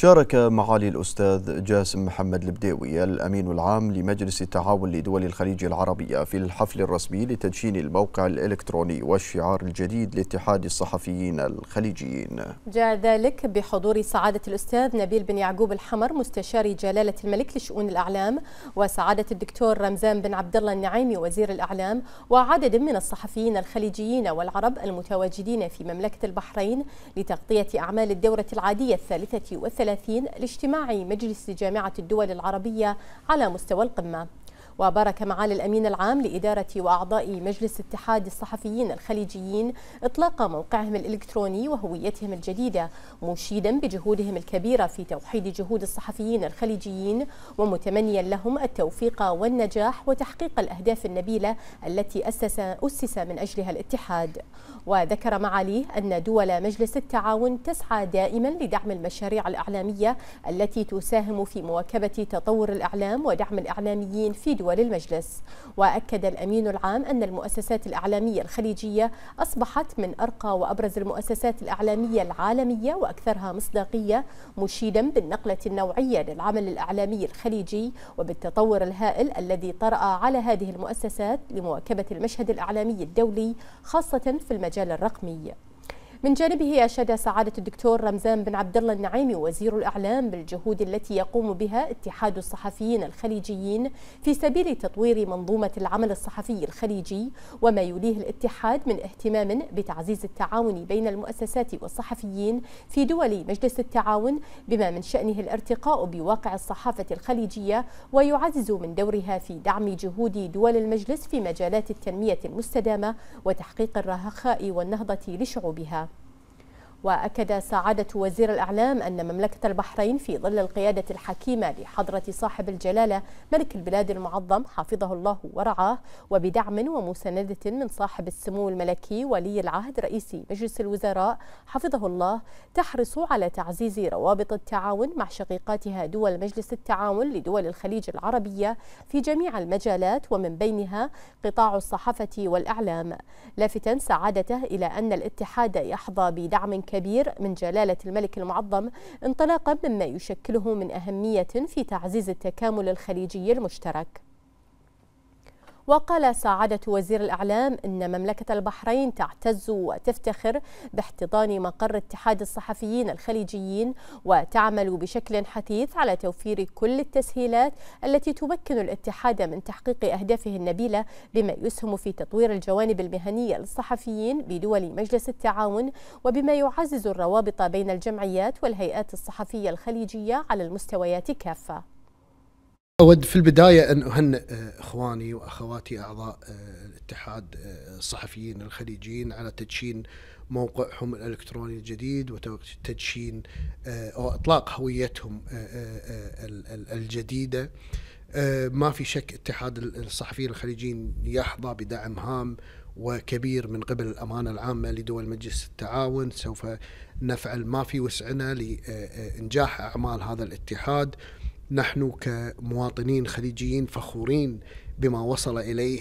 شارك معالي الأستاذ جاسم محمد البديوي الأمين العام لمجلس التعاون لدول الخليج العربية في الحفل الرسمي لتدشين الموقع الإلكتروني والشعار الجديد لاتحاد الصحفيين الخليجيين جاء ذلك بحضور سعادة الأستاذ نبيل بن يعقوب الحمر مستشار جلالة الملك لشؤون الأعلام وسعادة الدكتور رمزان بن عبد الله النعيمي وزير الأعلام وعدد من الصحفيين الخليجيين والعرب المتواجدين في مملكة البحرين لتغطية أعمال الدورة العادية الثالثة والثلاثين الثلاثين لاجتماع مجلس جامعة الدول العربية على مستوى القمة وبارك معالي الأمين العام لإدارة وأعضاء مجلس اتحاد الصحفيين الخليجيين إطلاق موقعهم الإلكتروني وهويتهم الجديدة مشيدا بجهودهم الكبيرة في توحيد جهود الصحفيين الخليجيين ومتمنيا لهم التوفيق والنجاح وتحقيق الأهداف النبيلة التي أسس, أسس من أجلها الاتحاد وذكر معاليه أن دول مجلس التعاون تسعى دائما لدعم المشاريع الإعلامية التي تساهم في مواكبة تطور الإعلام ودعم الإعلاميين في دول وللمجلس وأكد الأمين العام أن المؤسسات الإعلامية الخليجية أصبحت من أرقى وأبرز المؤسسات الإعلامية العالمية وأكثرها مصداقية مشيدا بالنقلة النوعية للعمل الإعلامي الخليجي وبالتطور الهائل الذي طرأ على هذه المؤسسات لمواكبة المشهد الإعلامي الدولي خاصة في المجال الرقمي من جانبه أشاد سعادة الدكتور رمزان بن عبد الله النعيمي وزير الإعلام بالجهود التي يقوم بها اتحاد الصحفيين الخليجيين في سبيل تطوير منظومة العمل الصحفي الخليجي وما يليه الاتحاد من اهتمام بتعزيز التعاون بين المؤسسات والصحفيين في دول مجلس التعاون بما من شأنه الارتقاء بواقع الصحافة الخليجية ويعزز من دورها في دعم جهود دول المجلس في مجالات التنمية المستدامة وتحقيق الرخاء والنهضة لشعوبها وأكد سعادة وزير الإعلام أن مملكة البحرين في ظل القيادة الحكيمة لحضرة صاحب الجلالة ملك البلاد المعظم حفظه الله ورعاه وبدعم ومساندة من صاحب السمو الملكي ولي العهد رئيس مجلس الوزراء حفظه الله تحرص على تعزيز روابط التعاون مع شقيقاتها دول مجلس التعاون لدول الخليج العربية في جميع المجالات ومن بينها قطاع الصحافة والإعلام لافتا سعادته إلى أن الاتحاد يحظى بدعم كبير من جلالة الملك المعظم انطلاقا مما يشكله من أهمية في تعزيز التكامل الخليجي المشترك وقال سعادة وزير الإعلام أن مملكة البحرين تعتز وتفتخر باحتضان مقر اتحاد الصحفيين الخليجيين وتعمل بشكل حثيث على توفير كل التسهيلات التي تمكن الاتحاد من تحقيق أهدافه النبيلة بما يسهم في تطوير الجوانب المهنية للصحفيين بدول مجلس التعاون وبما يعزز الروابط بين الجمعيات والهيئات الصحفية الخليجية على المستويات كافة أود في البداية أن أهنئ آه، إخواني وأخواتي أعضاء آه، الاتحاد آه، الصحفيين الخليجيين على تدشين موقعهم الإلكتروني الجديد وتدشين أو إطلاق هويتهم الجديدة ما في شك اتحاد الصحفيين الخليجيين يحظى بدعم هام وكبير من قبل الأمانة العامة لدول مجلس التعاون سوف نفعل ما في وسعنا لإنجاح أعمال هذا الاتحاد نحن كمواطنين خليجيين فخورين بما وصل اليه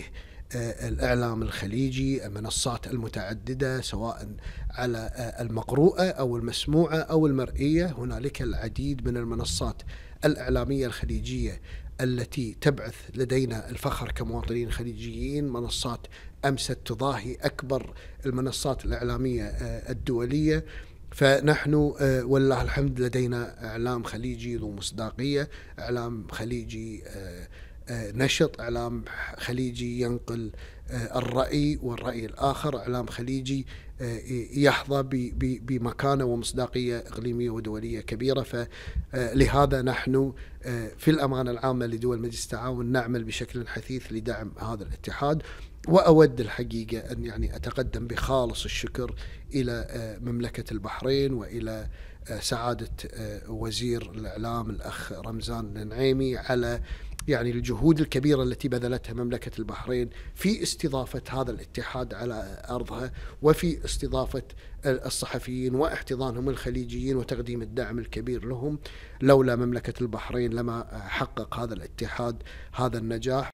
آه، الاعلام الخليجي المنصات المتعدده سواء على آه، المقروءه او المسموعه او المرئيه هنالك العديد من المنصات الاعلاميه الخليجيه التي تبعث لدينا الفخر كمواطنين خليجيين منصات امست تضاهي اكبر المنصات الاعلاميه آه، الدوليه فنحن آه، والله الحمد لدينا اعلام خليجي ذو مصداقيه، اعلام خليجي آه، آه، نشط، اعلام خليجي ينقل آه، الرأي والرأي الآخر إعلام خليجي آه، يحظى بمكانة ومصداقية إقليمية ودولية كبيرة فلهذا آه، نحن في الأمانة العامة لدول مجلس التعاون نعمل بشكل حثيث لدعم هذا الاتحاد وأود الحقيقة أن يعني أتقدم بخالص الشكر إلى مملكة البحرين وإلى سعادة وزير الإعلام الأخ رمزان النعيمي على يعني الجهود الكبيرة التي بذلتها مملكة البحرين في استضافة هذا الاتحاد على أرضها وفي استضافة الصحفيين واحتضانهم الخليجيين وتقديم الدعم الكبير لهم لولا مملكة البحرين لما حقق هذا الاتحاد هذا النجاح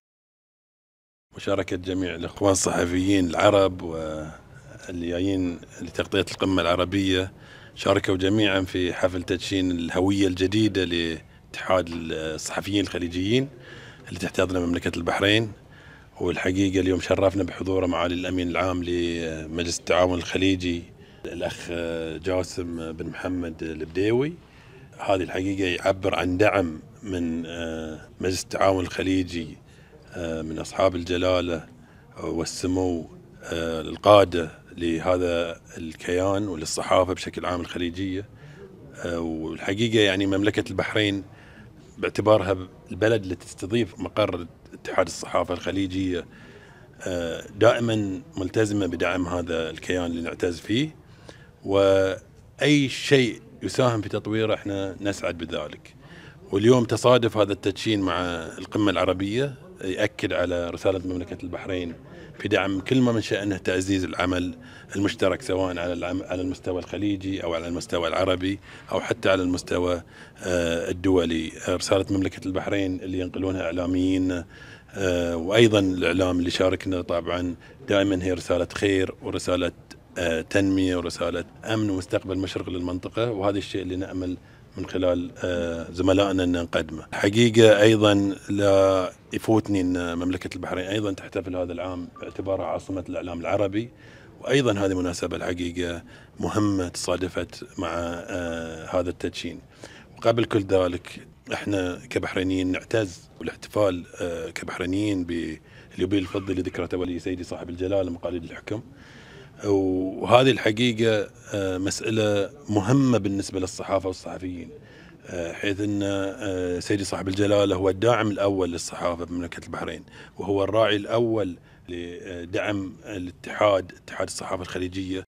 مشاركة جميع الإخوان الصحفيين العرب واللي لتغطية القمة العربية شاركوا جميعا في حفل تدشين الهوية الجديدة اتحاد الصحفيين الخليجيين اللي تحتضنه مملكه البحرين والحقيقه اليوم شرفنا بحضوره معالي الامين العام لمجلس التعاون الخليجي الاخ جاسم بن محمد البديوي هذه الحقيقه يعبر عن دعم من مجلس التعاون الخليجي من اصحاب الجلاله والسمو القاده لهذا الكيان وللصحافه بشكل عام الخليجيه والحقيقه يعني مملكه البحرين باعتبارها البلد التي تستضيف مقر اتحاد الصحافه الخليجيه آه، دائما ملتزمه بدعم هذا الكيان اللي نعتز فيه واي شيء يساهم في تطويره احنا نسعد بذلك واليوم تصادف هذا التدشين مع القمه العربيه يأكد على رسالة مملكة البحرين في دعم كل ما من شأنه تعزيز العمل المشترك سواء على على المستوى الخليجي أو على المستوى العربي أو حتى على المستوى آه، الدولي رسالة مملكة البحرين اللي ينقلونها إعلاميين آه، وأيضا الإعلام اللي شاركنا طبعا دائما هي رسالة خير ورسالة آه، تنمية ورسالة أمن ومستقبل مشرق للمنطقة وهذا الشيء اللي نأمل من خلال آه، زملائنا ان نقدمه. الحقيقه ايضا لا يفوتني ان مملكه البحرين ايضا تحتفل هذا العام باعتبارها عاصمه الاعلام العربي وايضا هذه مناسبه الحقيقه مهمه تصادفت مع آه، هذا التدشين. وقبل كل ذلك احنا كبحرينيين نعتز بالاحتفال آه، كبحرينيين باليوبيل الفضي لذكرى تولي سيدي صاحب الجلاله مقاليد الحكم. وهذه الحقيقة آه، مسألة مهمة بالنسبة للصحافة والصحفيين آه، حيث أن آه، سيدي صاحب الجلالة هو الداعم الأول للصحافة في مملكة البحرين وهو الراعي الأول لدعم الاتحاد اتحاد الصحافة الخليجية